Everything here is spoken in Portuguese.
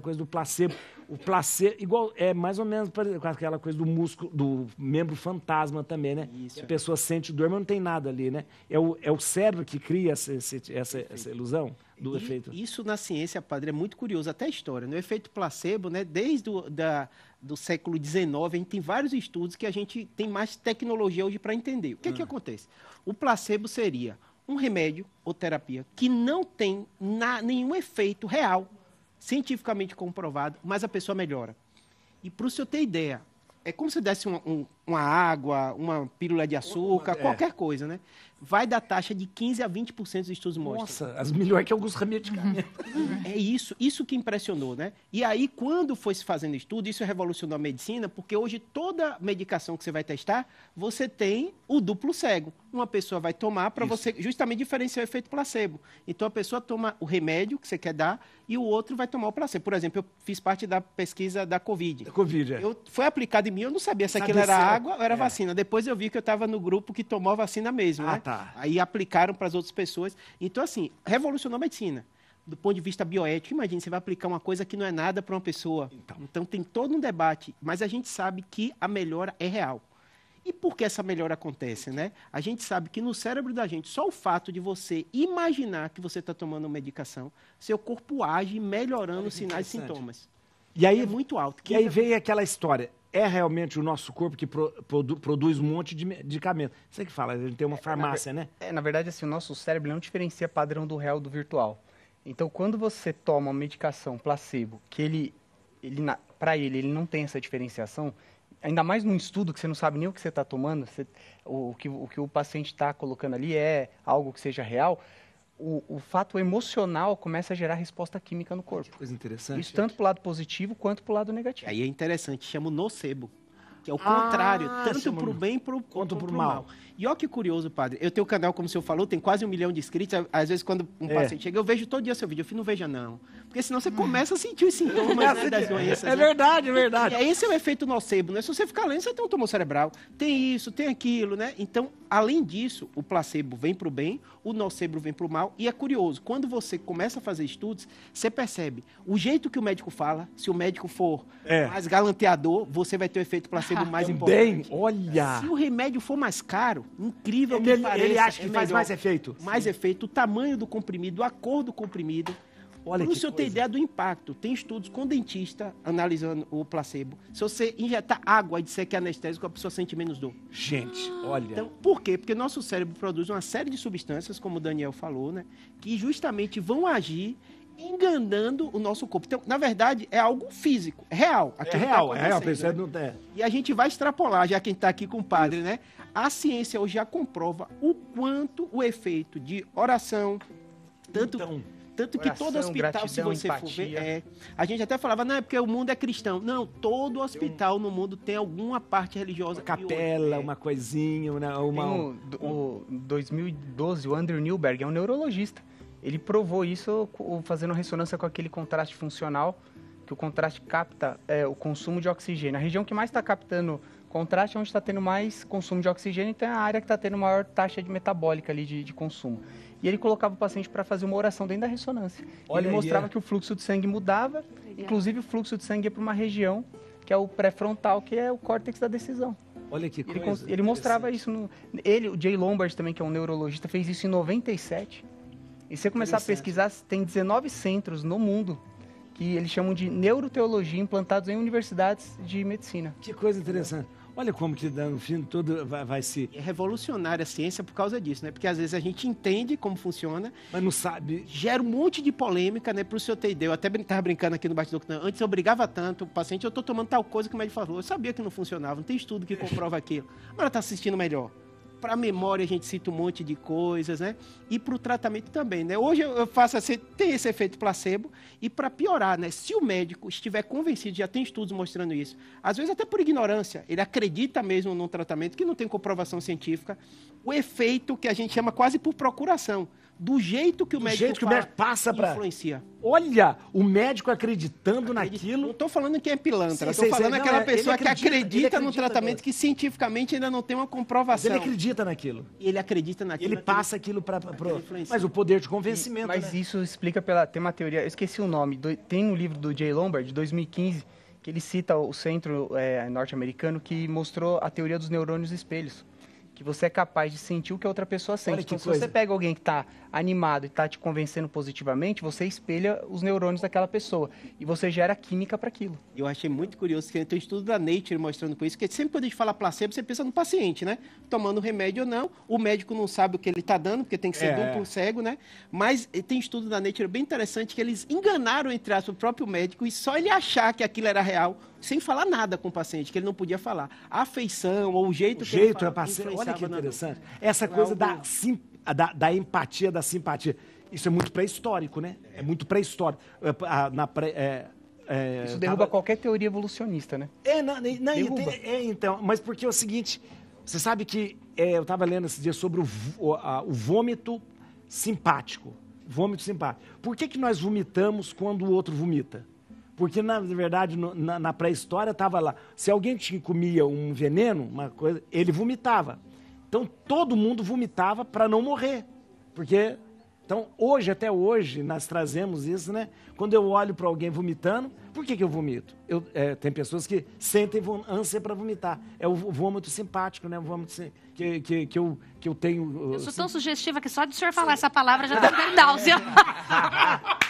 coisa do placebo. O placebo, igual, é mais ou menos com aquela coisa do músculo, do membro fantasma também, né? Isso. A pessoa sente dor, mas não tem nada ali, né? É o, é o cérebro que cria essa, essa, essa ilusão do e, efeito. Isso na ciência, padre, é muito curioso, até a história. No né? efeito placebo, né? Desde o da, do século XIX, a gente tem vários estudos que a gente tem mais tecnologia hoje para entender. O que, é que hum. acontece? O placebo seria um remédio ou terapia que não tem na, nenhum efeito real cientificamente comprovado, mas a pessoa melhora. E para o senhor ter ideia, é como se desse um, um uma água, uma pílula de açúcar, é. qualquer coisa, né? Vai da taxa de 15 a 20% dos estudos mostram. Nossa, as melhores que alguns remedicamentos. é isso, isso que impressionou, né? E aí, quando foi se fazendo estudo, isso revolucionou a medicina, porque hoje toda medicação que você vai testar, você tem o duplo cego. Uma pessoa vai tomar para você justamente diferenciar o efeito placebo. Então a pessoa toma o remédio que você quer dar e o outro vai tomar o placebo. Por exemplo, eu fiz parte da pesquisa da Covid. Da Covid, é. eu, Foi aplicado em mim, eu não sabia se aquilo era é água ou é. era é. vacina. Depois eu vi que eu estava no grupo que tomou a vacina mesmo, ah, né? Tá. Aí aplicaram para as outras pessoas. Então, assim, revolucionou a medicina do ponto de vista bioético, imagina, você vai aplicar uma coisa que não é nada para uma pessoa. Então. então. tem todo um debate, mas a gente sabe que a melhora é real. E por que essa melhora acontece, né? A gente sabe que no cérebro da gente, só o fato de você imaginar que você está tomando uma medicação, seu corpo age melhorando é sinais e sintomas. E aí é muito alto. E aí veio aquela história é realmente o nosso corpo que pro, produ, produz um monte de medicamento. Você que fala, ele tem uma farmácia, é, na, né? É, na verdade, assim, o nosso cérebro não diferencia padrão do real do virtual. Então, quando você toma uma medicação placebo, que ele, ele para ele, ele não tem essa diferenciação, ainda mais num estudo que você não sabe nem o que você está tomando, você, o, o, que, o que o paciente está colocando ali é algo que seja real, o, o, fato emocional começa a gerar resposta química no corpo. Que coisa interessante. Isso tanto para o lado positivo quanto para o lado negativo. Aí é interessante, chama o nocebo. Que é o ah, contrário, tanto para o bem pro, quanto para o mal. mal. E olha que curioso, padre. Eu tenho um canal, como o senhor falou, tem quase um milhão de inscritos. Às vezes, quando um é. paciente chega, eu vejo todo dia seu vídeo. Eu fico, não veja, não. Porque senão você hum. começa a sentir os sintomas né, das é doenças. É né? verdade, é verdade. E, esse é o efeito nocebo, né? Se você ficar lendo, você tem um tumor cerebral. Tem isso, tem aquilo, né? Então, Além disso, o placebo vem para o bem, o nocebo vem para o mal, e é curioso, quando você começa a fazer estudos, você percebe o jeito que o médico fala, se o médico for é. mais galanteador, você vai ter o efeito placebo mais importante. Bem, olha! Se o remédio for mais caro, incrível que ele, pareça, Ele acha que é faz melhor, mais efeito. Mais Sim. efeito, o tamanho do comprimido, a cor do comprimido. Olha Para o senhor ter ideia do impacto, tem estudos com dentista analisando o placebo. Se você injetar água e disser que é anestésico, a pessoa sente menos dor. Gente, ah. olha. Então, por quê? Porque nosso cérebro produz uma série de substâncias, como o Daniel falou, né? Que justamente vão agir enganando o nosso corpo. Então, na verdade, é algo físico, é real. É tá real, tá é real, percebe? Né? Não é. E a gente vai extrapolar, já quem está aqui com o padre, Isso. né? A ciência hoje já comprova o quanto o efeito de oração, tanto... Então tanto Oração, que todo hospital, gratidão, se você empatia. for ver, é, a gente até falava, não, é porque o mundo é cristão. Não, todo hospital um... no mundo tem alguma parte religiosa. Uma capela, é uma coisinha, uma. Em um, um, 2012, o Andrew Newberg é um neurologista. Ele provou isso fazendo ressonância com aquele contraste funcional, que o contraste capta é, o consumo de oxigênio. A região que mais está captando Contraste é onde está tendo mais consumo de oxigênio, então é a área que está tendo maior taxa de metabólica ali de, de consumo. E ele colocava o paciente para fazer uma oração dentro da ressonância. Olha ele mostrava é. que o fluxo de sangue mudava, inclusive o fluxo de sangue ia para uma região que é o pré-frontal, que é o córtex da decisão. Olha que ele, coisa. Ele, mostrava isso no. Ele, o Jay Lombard também, que é um neurologista, fez isso em 97. E se você começar a pesquisar, tem 19 centros no mundo que eles chamam de neuroteologia implantados em universidades de medicina. Que coisa interessante. Olha como que no fim tudo vai, vai se. É revolucionária a ciência por causa disso, né? Porque às vezes a gente entende como funciona. Mas não sabe. Gera um monte de polêmica, né? Pro seu ter ideia. Eu até estava brincando aqui no bastidor. Antes eu brigava tanto o paciente, eu tô tomando tal coisa que o médico falou. Eu sabia que não funcionava, não tem estudo que comprova aquilo. Agora tá assistindo melhor para a memória a gente cita um monte de coisas, né? E para o tratamento também, né? Hoje eu faço assim, tem esse efeito placebo e para piorar, né? Se o médico estiver convencido, já tem estudos mostrando isso, às vezes até por ignorância, ele acredita mesmo num tratamento que não tem comprovação científica, o efeito que a gente chama quase por procuração do jeito que o do médico, jeito que o médico passa para influencia. Olha, o médico acreditando naquilo. Não estou falando quem é pilantra, estou falando aquela não, é, pessoa acredita, que acredita, acredita no tratamento que cientificamente ainda não tem uma comprovação. Mas ele acredita naquilo. Ele acredita naquilo. Ele passa aquilo para mas o poder de convencimento. E, mas né? isso explica pela tem uma teoria, eu esqueci o nome, do, tem um livro do Jay Lombard de 2015 que ele cita o centro é, norte-americano que mostrou a teoria dos neurônios espelhos que você é capaz de sentir o que a outra pessoa sente. Olha, então, se coisa. você pega alguém que está animado e está te convencendo positivamente, você espelha os neurônios daquela pessoa e você gera química para aquilo. Eu achei muito curioso que tem um estudo da Nature mostrando com isso, que sempre quando a gente fala placebo, você pensa no paciente, né? Tomando remédio ou não, o médico não sabe o que ele está dando, porque tem que ser é. duplo cego, né? Mas tem estudo da Nature bem interessante que eles enganaram, entre aspas, o próprio médico e só ele achar que aquilo era real, sem falar nada com o paciente, que ele não podia falar. A afeição ou o jeito o que jeito ele fala, é paciente. Olha que é interessante. Essa coisa da, sim... da, da empatia, da simpatia. Isso é muito pré-histórico, né? É muito pré-histórico. É, pré, é... É, Isso derruba tava... qualquer teoria evolucionista, né? É, não, não, é, então, mas porque é o seguinte, você sabe que é, eu estava lendo esse dia sobre o, o, a, o, vômito simpático. Vômito simpático. Por que, que nós vomitamos quando o outro vomita? Porque, na verdade, no, na, na pré-história estava lá, se alguém tinha, comia um veneno, uma coisa, ele vomitava. Então todo mundo vomitava para não morrer, porque então hoje até hoje nós trazemos isso, né? Quando eu olho para alguém vomitando, por que, que eu vomito? Eu, é, tem pessoas que sentem ânsia para vomitar. É o vômito simpático, né? O vômito sim, que, que, que, eu, que eu tenho. Uh, eu sou tão sugestiva que só de o senhor falar essa palavra já está náusea.